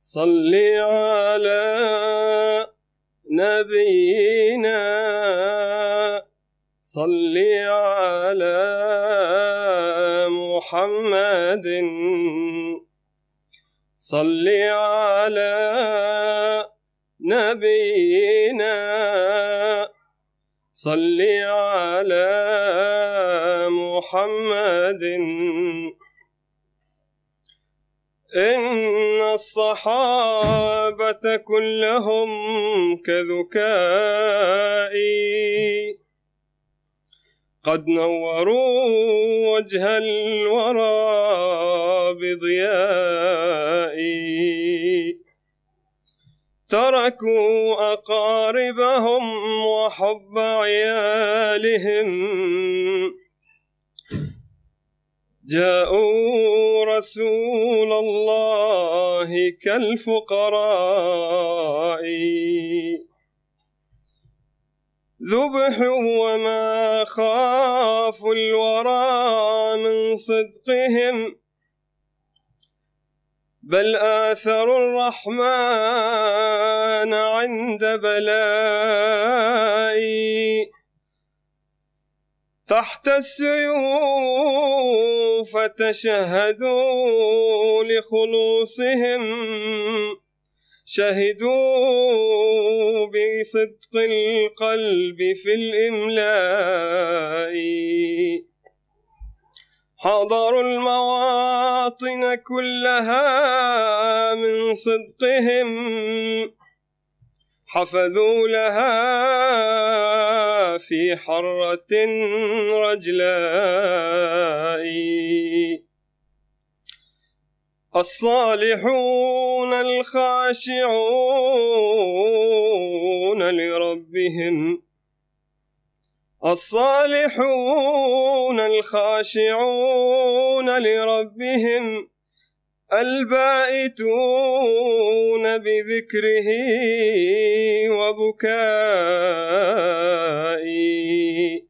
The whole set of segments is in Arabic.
صل على نبينا صل على محمد صل على نبينا صل على محمد إن الصحابة كلهم كذكائي قد نوروا وجه الورى بضيائي تركوا أقاربهم وحب عيالهم جاءوا رسول الله كالفقراء ذبحوا وما خافوا الورى من صدقهم بل آثروا الرحمن وأنا عند بلائي تحت السيوف تشهدوا لخلوصهم شهدوا بصدق القلب في الإملاء حضروا المواطن كلها من صدقهم حفذوا لها في حرة رجلاء الصالحون الخاشعون لربهم الصالحون الخاشعون لربهم البائتون بذكره وبكائي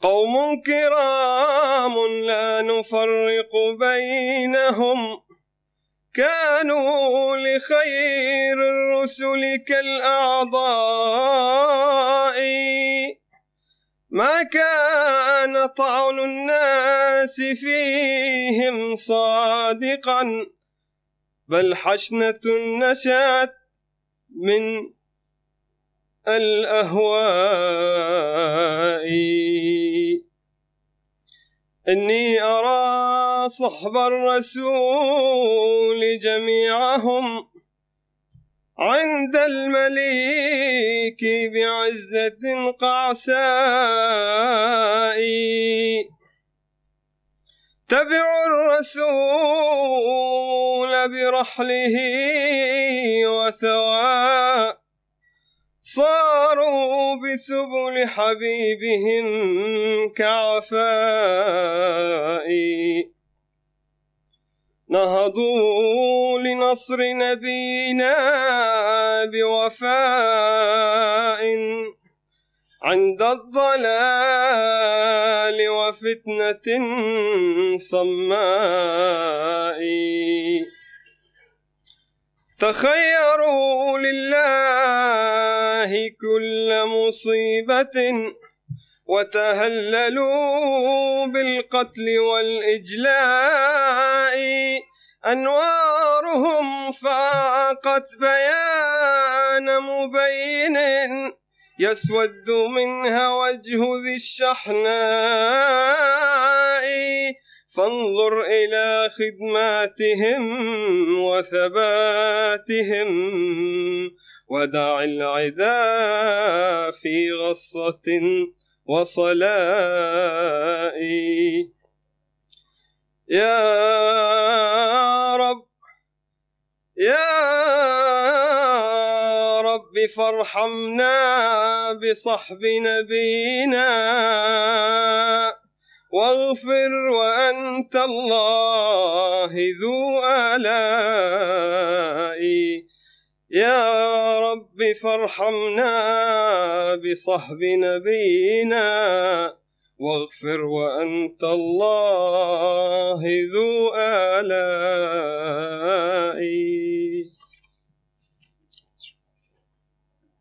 قوم كرام لا نفرق بينهم كانوا لخير الرسل كالأعضاء ما كان طعن الناس فيهم صادقا بل حشنة نشأت من الأهواء إني أرى صحب الرسول جميعهم عند المليك بعزة قعساء تبع الرسول برحله وثواء صاروا بسبل حبيبهم كعفاء نهضوا نصر نبينا بوفاء عند الضلال وفتنة صماء تخيروا لله كل مصيبة وتهللوا بالقتل والإجلاء أنوارهم فاقت بيان مبين يسود منها وجه ذي الشحناء فانظر إلى خدماتهم وثباتهم ودع العدا في غصة وصلاء يا فارحمنا بصحب نبينا واغفر وأنت الله ذو آلائي يا رب فارحمنا بصحب نبينا واغفر وأنت الله ذو آلائي